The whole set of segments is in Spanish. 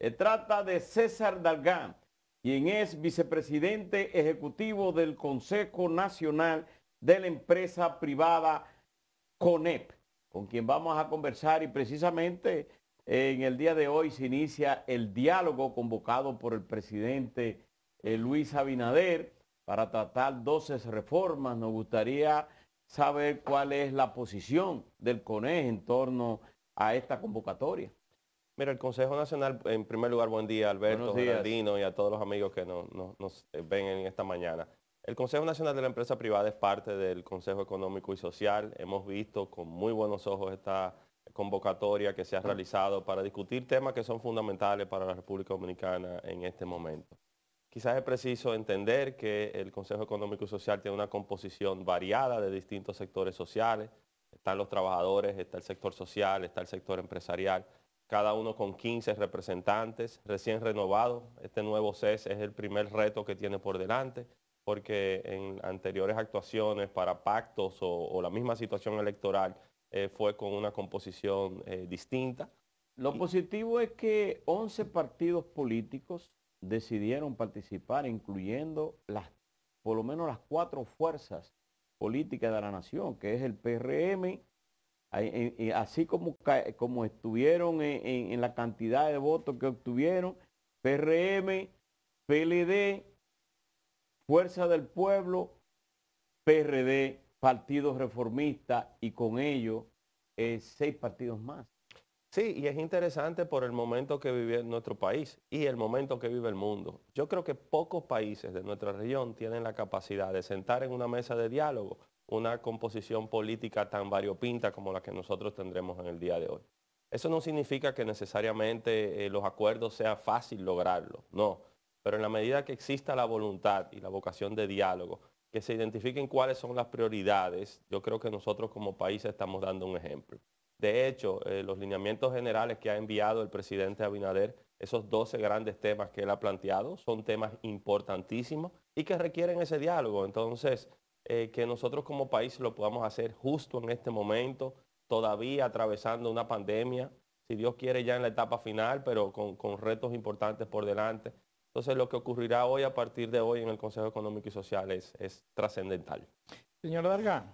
Se eh, trata de César Dalgán, quien es vicepresidente ejecutivo del Consejo Nacional de la Empresa Privada CONEP, con quien vamos a conversar y precisamente eh, en el día de hoy se inicia el diálogo convocado por el presidente eh, Luis Abinader para tratar 12 reformas. Nos gustaría saber cuál es la posición del CONEP en torno a esta convocatoria. Mira, el Consejo Nacional, en primer lugar, buen día, Alberto, y a todos los amigos que nos eh, ven en esta mañana. El Consejo Nacional de la Empresa Privada es parte del Consejo Económico y Social. Hemos visto con muy buenos ojos esta convocatoria que se ha realizado para discutir temas que son fundamentales para la República Dominicana en este momento. Quizás es preciso entender que el Consejo Económico y Social tiene una composición variada de distintos sectores sociales. Están los trabajadores, está el sector social, está el sector empresarial cada uno con 15 representantes, recién renovado. Este nuevo CES es el primer reto que tiene por delante, porque en anteriores actuaciones para pactos o, la misma situación electoral eh, fue con una composición eh, distinta. Lo positivo es que 11 partidos políticos decidieron participar, incluyendo las, por lo menos las cuatro fuerzas políticas de la nación, que es el PRM, así como, como estuvieron en, la cantidad de votos que obtuvieron, PRM, PLD, Fuerza del Pueblo, PRD, Partido Reformista y con ello eh, seis partidos más. Sí, y es interesante por el momento que vive nuestro país y el momento que vive el mundo. Yo creo que pocos países de nuestra región tienen la capacidad de sentar en una mesa de diálogo una composición política tan variopinta como la que nosotros tendremos en el día de hoy. Eso no significa que necesariamente eh, los acuerdos sea fácil lograrlos, no, pero en la medida que exista la voluntad y la vocación de diálogo, que se identifiquen cuáles son las prioridades, yo creo que nosotros como país estamos dando un ejemplo. De hecho, eh, los lineamientos generales que ha enviado el presidente Abinader, esos 12 grandes temas que él ha planteado, son temas importantísimos y que requieren ese diálogo. Entonces, eh, que nosotros como país lo podamos hacer justo en este momento, todavía atravesando una pandemia, si Dios quiere ya en la etapa final, pero con, retos importantes por delante. Entonces lo que ocurrirá hoy a partir de hoy en el Consejo Económico y Social es, es trascendental. Señor Darga,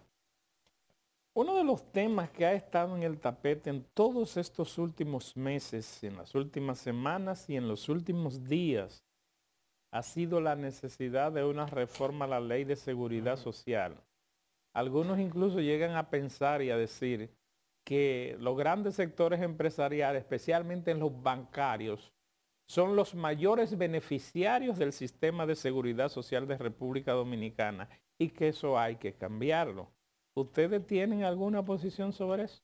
uno de los temas que ha estado en el tapete en todos estos últimos meses, en las últimas semanas y en los últimos días, ha sido la necesidad de una reforma a la ley de seguridad social. Algunos incluso llegan a pensar y a decir que los grandes sectores empresariales, especialmente en los bancarios, son los mayores beneficiarios del sistema de seguridad social de República Dominicana y que eso hay que cambiarlo. ¿Ustedes tienen alguna posición sobre eso?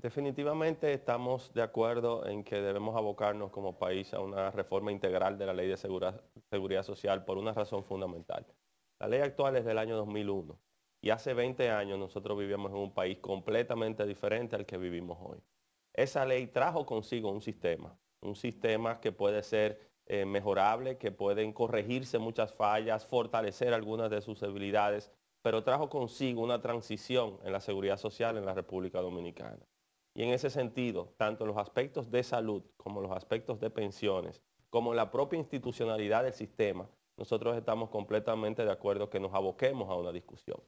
Definitivamente estamos de acuerdo en que debemos abocarnos como país a una reforma integral de la ley de seguridad social por una razón fundamental. La ley actual es del año 2001 y hace 20 años nosotros vivíamos en un país completamente diferente al que vivimos hoy. Esa ley trajo consigo un sistema, un sistema que puede ser eh, mejorable, que pueden corregirse muchas fallas, fortalecer algunas de sus debilidades, pero trajo consigo una transición en la seguridad social en la República Dominicana. Y en ese sentido, tanto los aspectos de salud como los aspectos de pensiones, como la propia institucionalidad del sistema, nosotros estamos completamente de acuerdo que nos aboquemos a una discusión.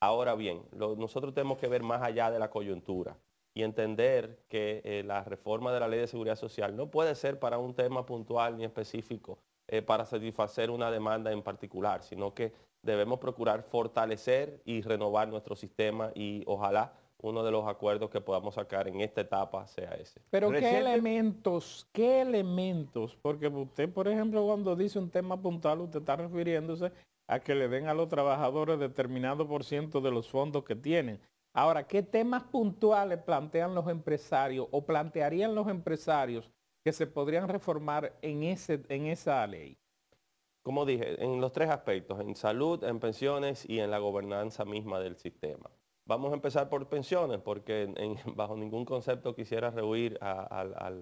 Ahora bien, nosotros tenemos que ver más allá de la coyuntura y entender que eh, la reforma de la ley de seguridad social no puede ser para un tema puntual ni específico, eh, para satisfacer una demanda en particular, sino que debemos procurar fortalecer y renovar nuestro sistema y ojalá uno de los acuerdos que podamos sacar en esta etapa sea ese. Pero qué elementos, qué elementos, porque usted, por ejemplo, cuando dice un tema puntual, usted está refiriéndose a que le den a los trabajadores determinado por ciento de los fondos que tienen. Ahora, ¿qué temas puntuales plantean los empresarios o plantearían los empresarios que se podrían reformar en, ese, en esa ley? Como dije, en los tres aspectos, en salud, en pensiones y en la gobernanza misma del sistema. Vamos a empezar por pensiones, porque bajo ningún concepto quisiera rehuir a,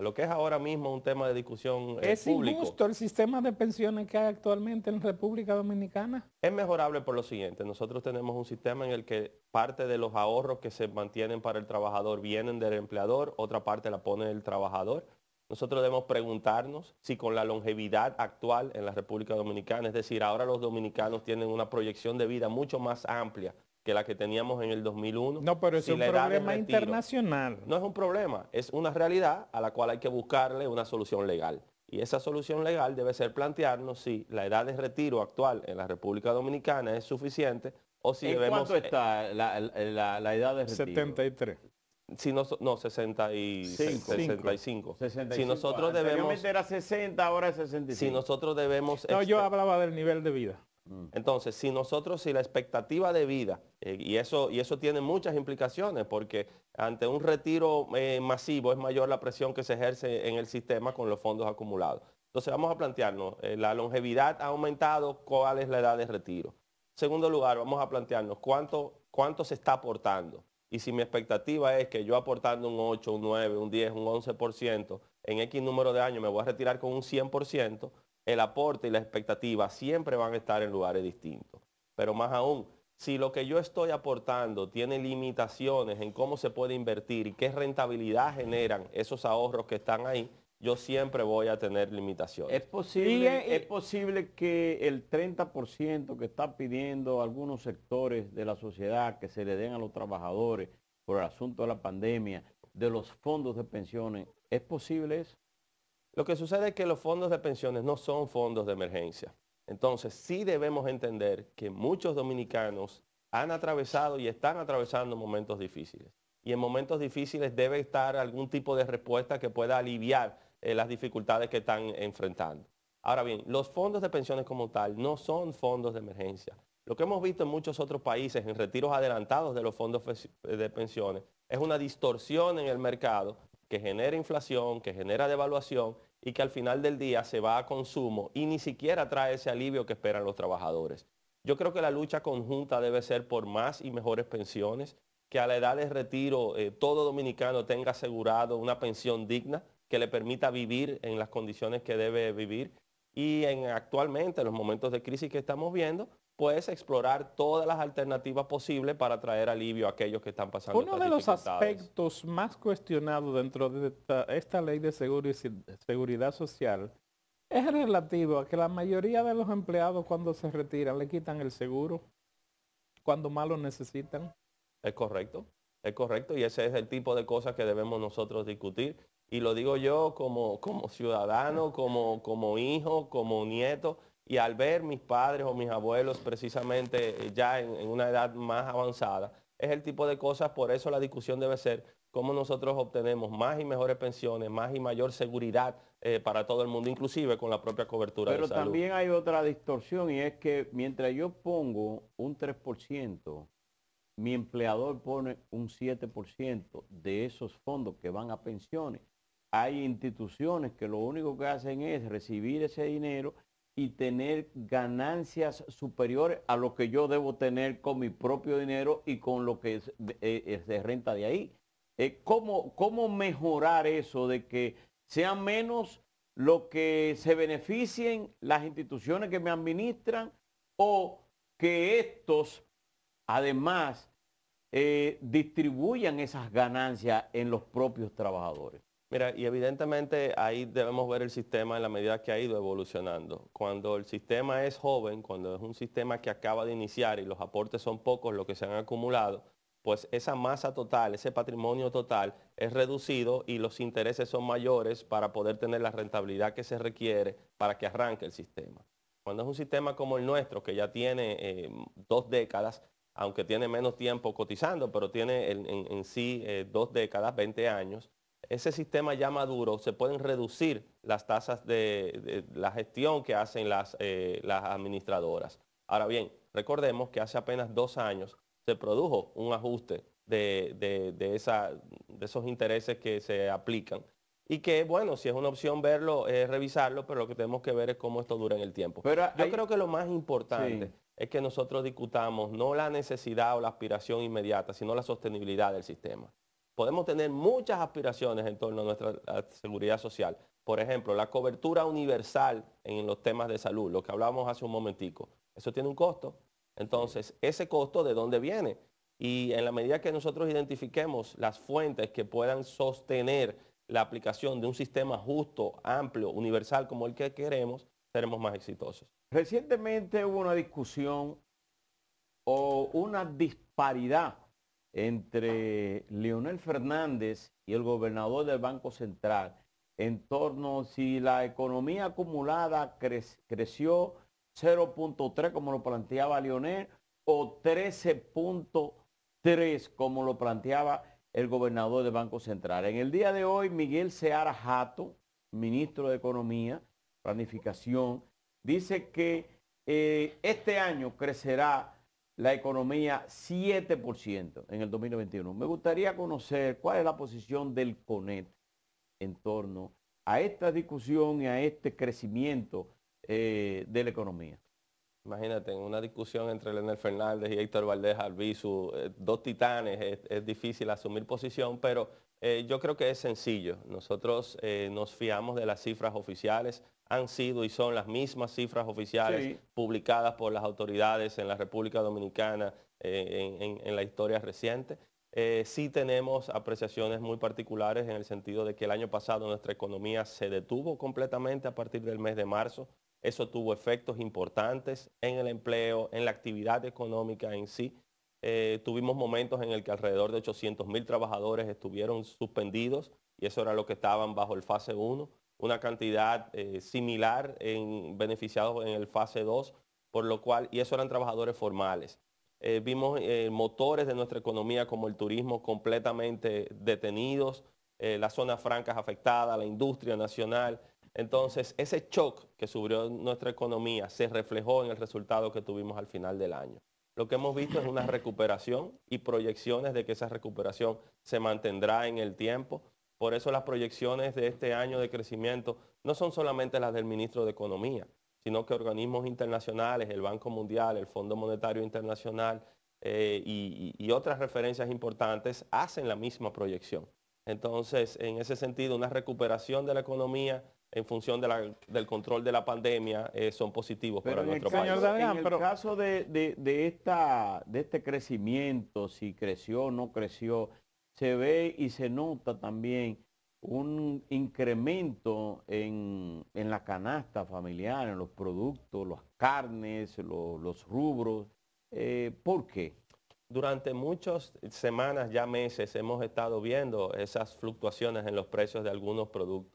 lo que es ahora mismo un tema de discusión eh, público. ¿Es injusto el sistema de pensiones que hay actualmente en República Dominicana? Es mejorable por lo siguiente. Nosotros tenemos un sistema en el que parte de los ahorros que se mantienen para el trabajador vienen del empleador, otra parte la pone el trabajador. Nosotros debemos preguntarnos si con la longevidad actual en la República Dominicana, es decir, ahora los dominicanos tienen una proyección de vida mucho más amplia que la que teníamos en el 2001. No, pero es un problema internacional. No es un problema, es una realidad a la cual hay que buscarle una solución legal. Y esa solución legal debe ser plantearnos si la edad de retiro actual en la República Dominicana es suficiente o si debemos... ¿Cuánto está la, edad de retiro? 73. Si no, 65. 65. Si nosotros ah, debemos... era 60, ahora es 65. Si nosotros debemos... No, yo este hablaba del nivel de vida. Mm. Entonces, si nosotros, si la expectativa de vida, eh, y, eso, y eso tiene muchas implicaciones, porque ante un retiro eh, masivo es mayor la presión que se ejerce en el sistema con los fondos acumulados. Entonces vamos a plantearnos, eh, la longevidad ha aumentado, cuál es la edad de retiro. Segundo lugar, vamos a plantearnos cuánto, cuánto se está aportando. Y si mi expectativa es que yo aportando un 8, un 9, un 10, un 11% en X número de años me voy a retirar con un 100%, el aporte y la expectativa siempre van a estar en lugares distintos. Pero más aún, si lo que yo estoy aportando tiene limitaciones en cómo se puede invertir y qué rentabilidad generan esos ahorros que están ahí, yo siempre voy a tener limitaciones. Es posible, es posible que el 30% que están pidiendo algunos sectores de la sociedad que se le den a los trabajadores por el asunto de la pandemia, de los fondos de pensiones, ¿es posible eso? Lo que sucede es que los fondos de pensiones no son fondos de emergencia. Entonces sí debemos entender que muchos dominicanos han atravesado y están atravesando momentos difíciles. Y en momentos difíciles debe estar algún tipo de respuesta que pueda aliviar eh, las dificultades que están enfrentando. Ahora bien, los fondos de pensiones como tal no son fondos de emergencia. Lo que hemos visto en muchos otros países, en retiros adelantados de los fondos de pensiones, es una distorsión en el mercado que genera inflación, que genera devaluación y que al final del día se va a consumo y ni siquiera trae ese alivio que esperan los trabajadores. Yo creo que la lucha conjunta debe ser por más y mejores pensiones, que a la edad de retiro eh, todo dominicano tenga asegurado una pensión digna que le permita vivir en las condiciones que debe vivir y en actualmente, en los momentos de crisis que estamos viendo, puedes explorar todas las alternativas posibles para traer alivio a aquellos que están pasando. Uno de los aspectos más cuestionados dentro de esta, ley de seguridad social es relativo a que la mayoría de los empleados cuando se retiran le quitan el seguro cuando más lo necesitan. Es correcto, es correcto y ese es el tipo de cosas que debemos nosotros discutir. Y lo digo yo como, como ciudadano, como, como hijo, como nieto y al ver mis padres o mis abuelos precisamente eh, ya en, una edad más avanzada, es el tipo de cosas, por eso la discusión debe ser cómo nosotros obtenemos más y mejores pensiones, más y mayor seguridad eh, para todo el mundo, inclusive con la propia cobertura de salud. Pero también hay otra distorsión y es que mientras yo pongo un 3%, mi empleador pone un 7% de esos fondos que van a pensiones. Hay instituciones que lo único que hacen es recibir ese dinero y tener ganancias superiores a lo que yo debo tener con mi propio dinero y con lo que es de eh, eh, renta de ahí. Eh, ¿cómo, mejorar eso de que sea menos lo que se beneficien las instituciones que me administran o que estos además distribuyan esas ganancias en los propios trabajadores? Mira, y evidentemente ahí debemos ver el sistema en la medida que ha ido evolucionando. Cuando el sistema es joven, cuando es un sistema que acaba de iniciar y los aportes son pocos, lo que se han acumulado, pues esa masa total, ese patrimonio total es reducido y los intereses son mayores para poder tener la rentabilidad que se requiere para que arranque el sistema. Cuando es un sistema como el nuestro, que ya tiene eh, dos décadas, aunque tiene menos tiempo cotizando, pero tiene en, sí eh, dos décadas, 20 años, ese sistema ya maduro, se pueden reducir las tasas de, la gestión que hacen eh, las, administradoras. Ahora bien, recordemos que hace apenas dos años se produjo un ajuste de, esos intereses que se aplican. Y que, bueno, si es una opción verlo, eh, revisarlo, pero lo que tenemos que ver es cómo esto dura en el tiempo. Yo creo que lo más importante es que nosotros discutamos no la necesidad o la aspiración inmediata, sino la sostenibilidad del sistema podemos tener muchas aspiraciones en torno a nuestra seguridad social. Por ejemplo, la cobertura universal en los temas de salud, lo que hablábamos hace un momentico. Eso tiene un costo. Entonces, ese costo de dónde viene. Y en la medida que nosotros identifiquemos las fuentes que puedan sostener la aplicación de un sistema justo, amplio, universal como el que queremos, seremos más exitosos. Recientemente hubo una discusión o una disparidad entre Leonel Fernández y el gobernador del Banco Central en torno si la economía acumulada creció 0.3 como lo planteaba Leonel o 13.3 como lo planteaba el gobernador del Banco Central. En el día de hoy, Miguel Seara Jato, ministro de Economía, Planificación, dice que eh, este año crecerá la economía 7% en el 2021. Me gustaría conocer cuál es la posición del CONET en torno a esta discusión y a este crecimiento eh, de la economía. Imagínate, en una discusión entre Leonel Fernández y Héctor Valdés Albizu, eh, dos titanes, es, difícil asumir posición, pero eh, yo creo que es sencillo. Nosotros nos fiamos de las cifras oficiales, han sido y son las mismas cifras oficiales publicadas por las autoridades en la República Dominicana eh, en, la historia reciente. Eh, sí tenemos apreciaciones muy particulares en el sentido de que el año pasado nuestra economía se detuvo completamente a partir del mes de marzo. Eso tuvo efectos importantes en el empleo, en la actividad económica en sí. Eh, tuvimos momentos en el que alrededor de 800 mil trabajadores estuvieron suspendidos y eso era lo que estaban bajo el fase 1 una cantidad eh, similar en beneficiados en el fase 2, por lo cual, y eso eran trabajadores formales. Eh, vimos eh, motores de nuestra economía como el turismo completamente detenidos, las zonas francas afectadas, la industria nacional. Entonces, ese shock que subió nuestra economía se reflejó en el resultado que tuvimos al final del año. Lo que hemos visto es una recuperación y proyecciones de que esa recuperación se mantendrá en el tiempo por eso las proyecciones de este año de crecimiento no son solamente las del ministro de Economía, sino que organismos internacionales, el Banco Mundial, el Fondo Monetario Internacional eh, y, otras referencias importantes hacen la misma proyección. Entonces, en ese sentido, una recuperación de la economía en función del control de la pandemia eh, son positivos para nuestro país. en el caso de este crecimiento, si creció o no creció, se ve y se nota también un incremento en, la canasta familiar, en los productos, las carnes, los rubros. Eh, ¿Por qué? Durante muchas semanas, ya meses, hemos estado viendo esas fluctuaciones en los precios de algunos productos.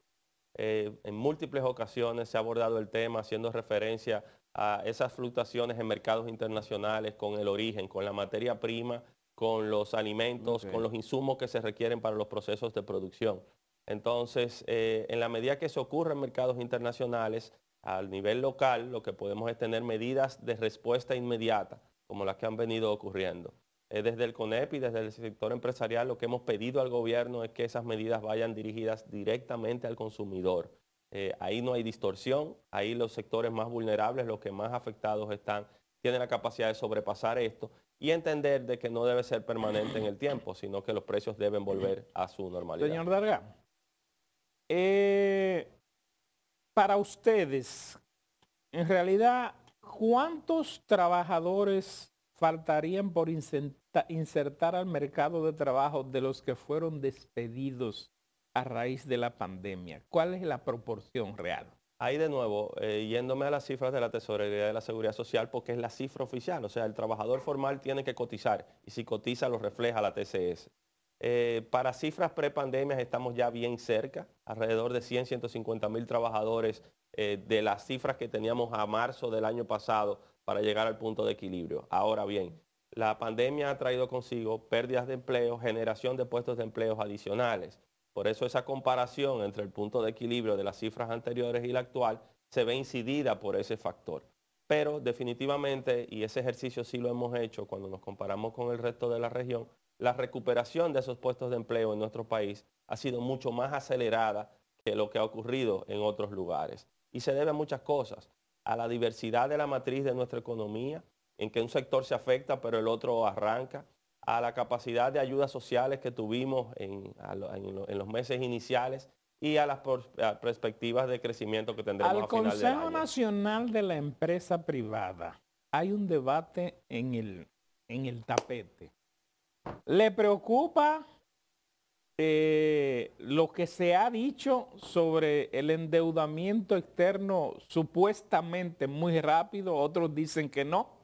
Eh, en múltiples ocasiones se ha abordado el tema haciendo referencia a esas fluctuaciones en mercados internacionales con el origen, con la materia prima con los alimentos, con los insumos que se requieren para los procesos de producción. Entonces, eh, en la medida que se ocurre en mercados internacionales, al nivel local, lo que podemos es tener medidas de respuesta inmediata, como las que han venido ocurriendo. Eh, desde el CONEP y desde el sector empresarial, lo que hemos pedido al gobierno es que esas medidas vayan dirigidas directamente al consumidor. Eh, ahí no hay distorsión, ahí los sectores más vulnerables, los que más afectados están, tienen la capacidad de sobrepasar esto y entender de que no debe ser permanente en el tiempo, sino que los precios deben volver a su normalidad. Señor Darga, eh, para ustedes, en realidad, ¿cuántos trabajadores faltarían por insertar al mercado de trabajo de los que fueron despedidos a raíz de la pandemia? ¿Cuál es la proporción real? Ahí de nuevo, eh, yéndome a las cifras de la Tesorería de la Seguridad Social, porque es la cifra oficial, o sea, el trabajador formal tiene que cotizar y si cotiza lo refleja la TCS. Eh, para cifras prepandemias estamos ya bien cerca, alrededor de 100, 150 mil trabajadores eh, de las cifras que teníamos a marzo del año pasado para llegar al punto de equilibrio. Ahora bien, la pandemia ha traído consigo pérdidas de empleo, generación de puestos de empleo adicionales. Por eso esa comparación entre el punto de equilibrio de las cifras anteriores y la actual se ve incidida por ese factor. Pero definitivamente, y ese ejercicio sí lo hemos hecho cuando nos comparamos con el resto de la región, la recuperación de esos puestos de empleo en nuestro país ha sido mucho más acelerada que lo que ha ocurrido en otros lugares. Y se debe a muchas cosas, a la diversidad de la matriz de nuestra economía, en que un sector se afecta pero el otro arranca, a la capacidad de ayudas sociales que tuvimos en, los meses iniciales y a las perspectivas de crecimiento que tendremos. Al Consejo Nacional de la Empresa Privada hay un debate en el, tapete. ¿Le preocupa eh, lo que se ha dicho sobre el endeudamiento externo supuestamente muy rápido? Otros dicen que no.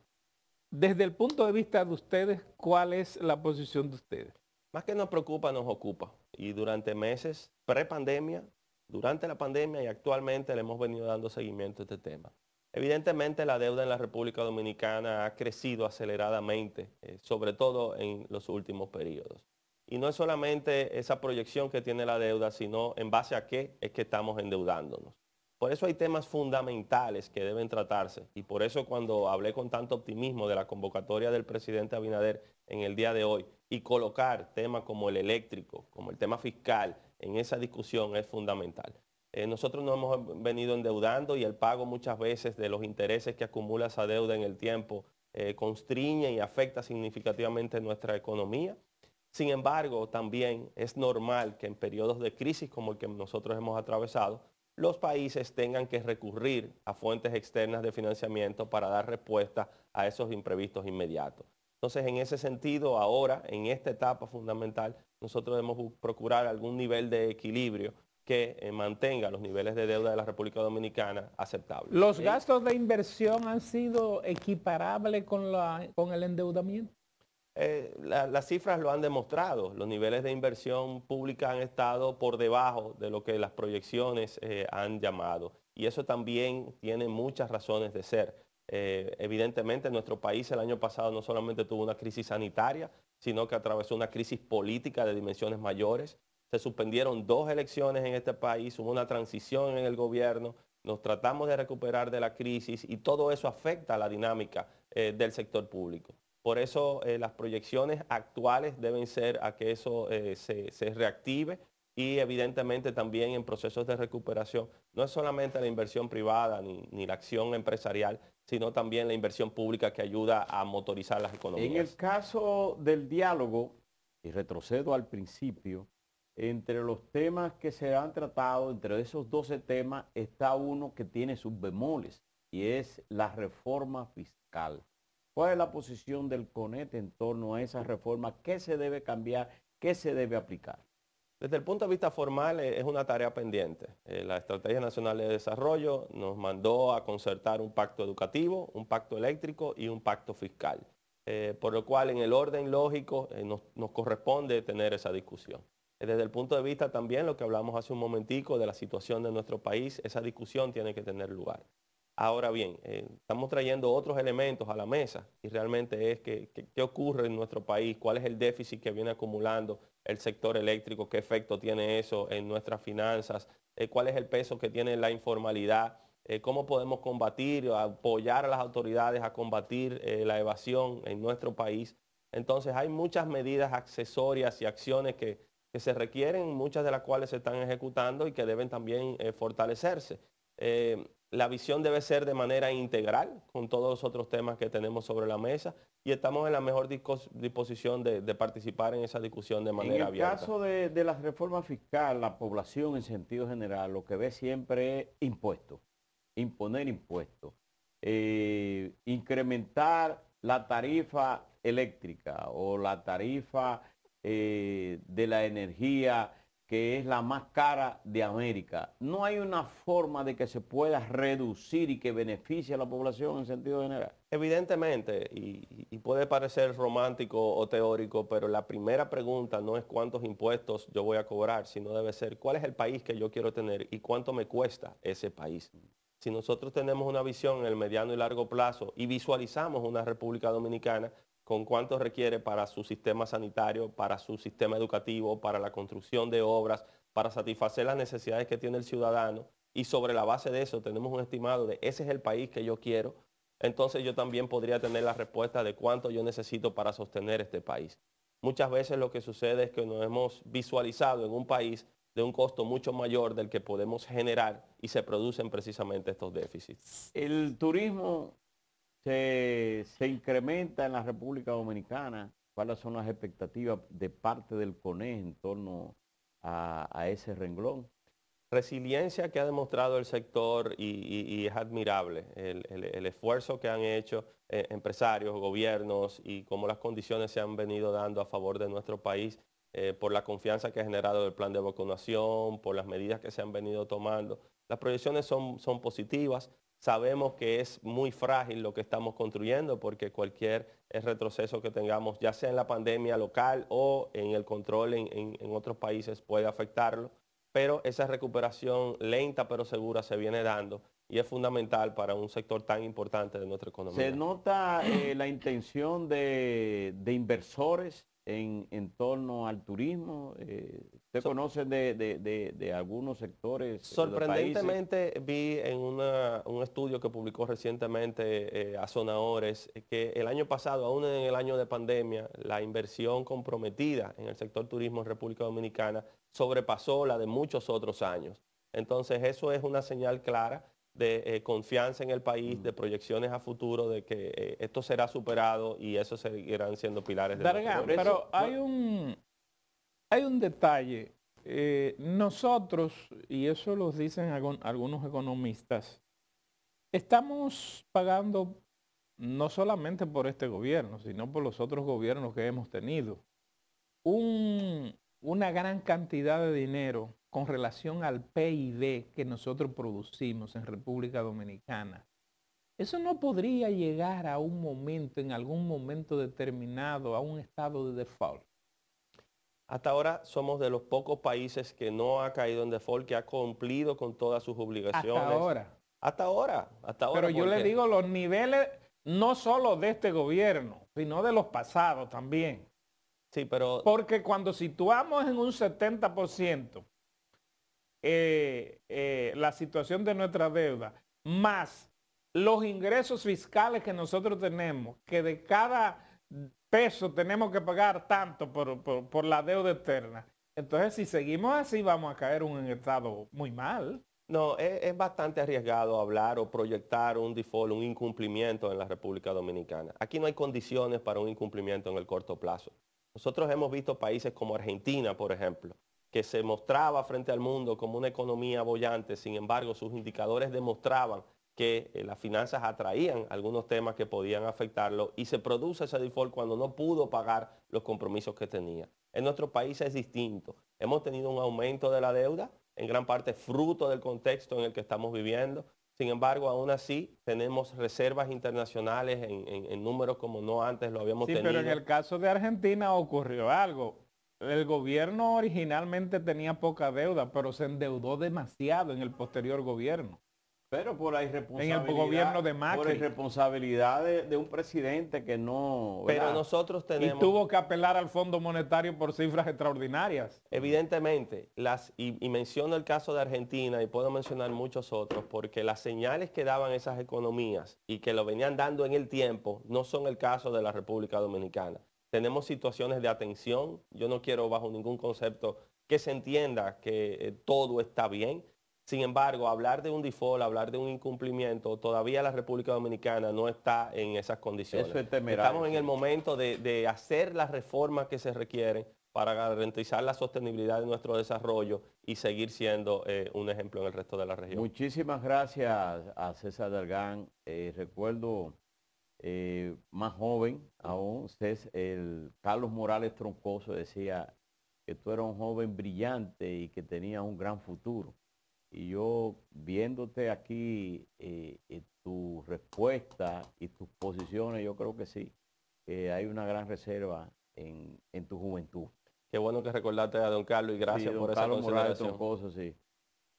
Desde el punto de vista de ustedes, ¿cuál es la posición de ustedes? Más que nos preocupa, nos ocupa. Y durante meses, prepandemia, durante la pandemia y actualmente le hemos venido dando seguimiento a este tema. Evidentemente la deuda en la República Dominicana ha crecido aceleradamente, eh, sobre todo en los últimos periodos. Y no es solamente esa proyección que tiene la deuda, sino en base a qué es que estamos endeudándonos. Por eso hay temas fundamentales que deben tratarse y por eso cuando hablé con tanto optimismo de la convocatoria del presidente Abinader en el día de hoy y colocar temas como el eléctrico, como el tema fiscal en esa discusión es fundamental. Eh, nosotros nos hemos venido endeudando y el pago muchas veces de los intereses que acumula esa deuda en el tiempo eh, constriñe y afecta significativamente nuestra economía. Sin embargo, también es normal que en periodos de crisis como el que nosotros hemos atravesado, los países tengan que recurrir a fuentes externas de financiamiento para dar respuesta a esos imprevistos inmediatos. Entonces, en ese sentido, ahora, en esta etapa fundamental, nosotros debemos procurar algún nivel de equilibrio que eh, mantenga los niveles de deuda de la República Dominicana aceptables. ¿Los gastos de inversión han sido equiparables con el endeudamiento? Eh, las cifras lo han demostrado, los niveles de inversión pública han estado por debajo de lo que las proyecciones eh, han llamado y eso también tiene muchas razones de ser. Eh, evidentemente nuestro país el año pasado no solamente tuvo una crisis sanitaria, sino que atravesó una crisis política de dimensiones mayores. Se suspendieron dos elecciones en este país, hubo una transición en el gobierno, nos tratamos de recuperar de la crisis y todo eso afecta a la dinámica del sector público. Por eso eh, las proyecciones actuales deben ser a que eso eh, se, reactive y evidentemente también en procesos de recuperación, no es solamente la inversión privada ni, ni la acción empresarial, sino también la inversión pública que ayuda a motorizar las economías. En el caso del diálogo, y retrocedo al principio, entre los temas que se han tratado, entre esos 12 temas, está uno que tiene sus bemoles, y es la reforma fiscal. ¿Cuál es la posición del CONET en torno a esa reforma? ¿Qué se debe cambiar? ¿Qué se debe aplicar? Desde el punto de vista formal eh, es una tarea pendiente. Eh, la Estrategia Nacional de Desarrollo nos mandó a concertar un pacto educativo, un pacto eléctrico y un pacto fiscal, eh, por lo cual en el orden lógico nos, corresponde tener esa discusión. Desde el punto de vista también lo que hablamos hace un momentico de la situación de nuestro país, esa discusión tiene que tener lugar. Ahora bien, eh, estamos trayendo otros elementos a la mesa y realmente es que, qué ocurre en nuestro país, cuál es el déficit que viene acumulando el sector eléctrico, qué efecto tiene eso en nuestras finanzas, eh, cuál es el peso que tiene la informalidad, eh, cómo podemos combatir, o apoyar a las autoridades a combatir la evasión en nuestro país. Entonces hay muchas medidas accesorias y acciones que, se requieren, muchas de las cuales se están ejecutando y que deben también fortalecerse. La visión debe ser de manera integral con todos los otros temas que tenemos sobre la mesa y estamos en la mejor disposición de, participar en esa discusión de manera abierta. En el caso de, las reformas fiscales, la población en sentido general lo que ve siempre es impuestos, imponer impuestos, eh, incrementar la tarifa eléctrica o la tarifa eh, de la energía que es la más cara de América. No hay una forma de que se pueda reducir y que beneficie a la población en sentido general. Evidentemente, y, y, puede parecer romántico o teórico, pero la primera pregunta no es cuántos impuestos yo voy a cobrar, sino debe ser cuál es el país que yo quiero tener y cuánto me cuesta ese país. Si nosotros tenemos una visión en el mediano y largo plazo y visualizamos una República Dominicana, con cuánto requiere para su sistema sanitario, para su sistema educativo, para la construcción de obras, para satisfacer las necesidades que tiene el ciudadano. Y sobre la base de eso tenemos un estimado de ese es el país que yo quiero. Entonces yo también podría tener la respuesta de cuánto yo necesito para sostener este país. Muchas veces lo que sucede es que nos hemos visualizado en un país de un costo mucho mayor del que podemos generar y se producen precisamente estos déficits. El turismo se, incrementa en la República Dominicana? ¿Cuáles son las expectativas de parte del CONE en torno a, ese renglón? Resiliencia que ha demostrado el sector y, es admirable el, esfuerzo que han hecho eh, empresarios, gobiernos y cómo las condiciones se han venido dando a favor de nuestro país eh, por la confianza que ha generado el plan de vacunación, por las medidas que se han venido tomando. Las proyecciones son positivas, sabemos que es muy frágil lo que estamos construyendo porque cualquier eh, retroceso que tengamos, ya sea en la pandemia local o en el control en, otros países, puede afectarlo. Pero esa recuperación lenta pero segura se viene dando y es fundamental para un sector tan importante de nuestra economía. Se nota eh, la intención de, inversores en, torno al turismo. Eh, se conocen de, de, de, algunos sectores? Eh, Sorprendentemente vi en un estudio que publicó recientemente eh, a eh, que el año pasado, aún en el año de pandemia, la inversión comprometida en el sector turismo en República Dominicana sobrepasó la de muchos otros años. Entonces eso es una señal clara de confianza en el país, mm. de proyecciones a futuro, de que esto será superado y eso seguirán siendo pilares de Dargan, la Pero hay un hay un detalle. Eh, nosotros, y eso lo dicen algunos economistas, estamos pagando no solamente por este gobierno, sino por los otros gobiernos que hemos tenido, una gran cantidad de dinero con relación al PIB que nosotros producimos en República Dominicana. Eso no podría llegar a un momento, en algún momento determinado, a un estado de default. Hasta ahora somos de los pocos países que no ha caído en default, que ha cumplido con todas sus obligaciones. Hasta ahora. Hasta ahora. Hasta ahora Pero yo le digo los niveles no solo de este gobierno, sino de los pasados también. Sí, pero... Porque cuando situamos en un 70% eh, eh, la situación de nuestra deuda, más los ingresos fiscales que nosotros tenemos, que de cada peso, tenemos que pagar tanto por, por, la deuda externa. Entonces, si seguimos así, vamos a caer en un estado muy mal. No, es, es, bastante arriesgado hablar o proyectar un default, un incumplimiento en la República Dominicana. Aquí no hay condiciones para un incumplimiento en el corto plazo. Nosotros hemos visto países como Argentina, por ejemplo, que se mostraba frente al mundo como una economía bollante, sin embargo sus indicadores demostraban que eh, las finanzas atraían algunos temas que podían afectarlo y se produce ese default cuando no pudo pagar los compromisos que tenía. En nuestro país es distinto. Hemos tenido un aumento de la deuda, en gran parte fruto del contexto en el que estamos viviendo. Sin embargo, aún así tenemos reservas internacionales en, números como no antes lo habíamos sí, tenido. Pero en el caso de Argentina ocurrió algo. El gobierno originalmente tenía poca deuda, pero se endeudó demasiado en el posterior gobierno. Pero por la irresponsabilidad. de irresponsabilidad de, un presidente que no. Pero nosotros tenemos. Y tuvo que apelar al Fondo Monetario por cifras extraordinarias. Evidentemente, las, y, menciono el caso de Argentina y puedo mencionar muchos otros, porque las señales que daban esas economías y que lo venían dando en el tiempo no son el caso de la República Dominicana. Tenemos situaciones de atención. Yo no quiero bajo ningún concepto que se entienda que eh, todo está bien sin embargo, hablar de un default, hablar de un incumplimiento, todavía la República Dominicana no está en esas condiciones. Estamos en el momento de, hacer las reformas que se requieren para garantizar la sostenibilidad de nuestro desarrollo y seguir siendo eh, un ejemplo en el resto de la región. Muchísimas gracias a César Dargán. Eh, recuerdo eh, más joven aún, usted, el Carlos Morales Troncoso decía que tú eras un joven brillante y que tenías un gran futuro y yo viéndote aquí eh, tu respuesta y tus posiciones, yo creo que sí, eh, hay una gran reserva en, tu juventud. Qué bueno que recordaste a don Carlos y gracias por Carlos esa Morales, sí.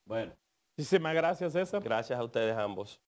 Bueno. Muchísimas gracias, César. Gracias a ustedes ambos.